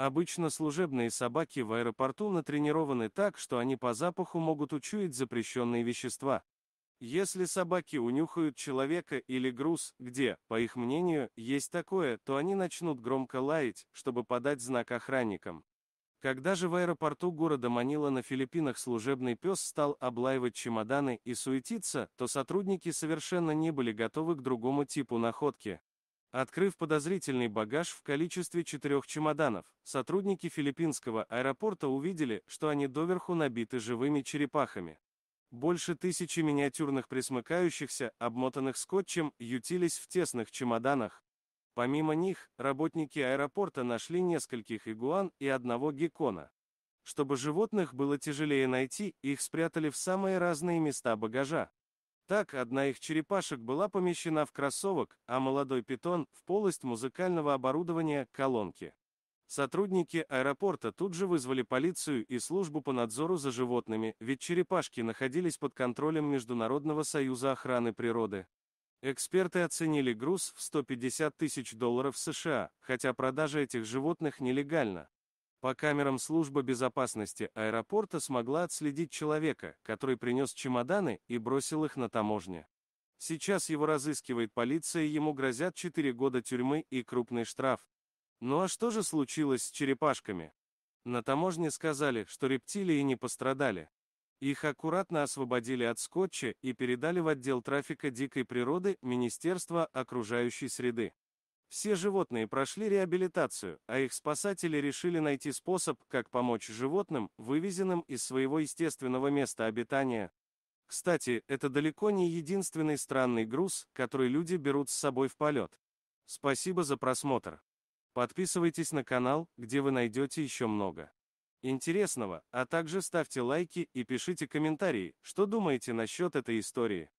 Обычно служебные собаки в аэропорту натренированы так, что они по запаху могут учуять запрещенные вещества. Если собаки унюхают человека или груз, где, по их мнению, есть такое, то они начнут громко лаять, чтобы подать знак охранникам. Когда же в аэропорту города Манила на Филиппинах служебный пес стал облаивать чемоданы и суетиться, то сотрудники совершенно не были готовы к другому типу находки. Открыв подозрительный багаж в количестве четырех чемоданов, сотрудники филиппинского аэропорта увидели, что они доверху набиты живыми черепахами. Больше тысячи миниатюрных присмыкающихся, обмотанных скотчем, ютились в тесных чемоданах. Помимо них, работники аэропорта нашли нескольких игуан и одного геккона. Чтобы животных было тяжелее найти, их спрятали в самые разные места багажа. Так, одна их черепашек была помещена в кроссовок, а молодой питон – в полость музыкального оборудования, колонки. Сотрудники аэропорта тут же вызвали полицию и службу по надзору за животными, ведь черепашки находились под контролем Международного союза охраны природы. Эксперты оценили груз в 150 тысяч долларов США, хотя продажа этих животных нелегальна. По камерам служба безопасности аэропорта смогла отследить человека, который принес чемоданы и бросил их на таможне. Сейчас его разыскивает полиция, ему грозят 4 года тюрьмы и крупный штраф. Ну а что же случилось с черепашками? На таможне сказали, что рептилии не пострадали. Их аккуратно освободили от скотча и передали в отдел трафика дикой природы Министерства окружающей среды. Все животные прошли реабилитацию, а их спасатели решили найти способ, как помочь животным, вывезенным из своего естественного места обитания. Кстати, это далеко не единственный странный груз, который люди берут с собой в полет. Спасибо за просмотр. Подписывайтесь на канал, где вы найдете еще много интересного, а также ставьте лайки и пишите комментарии, что думаете насчет этой истории.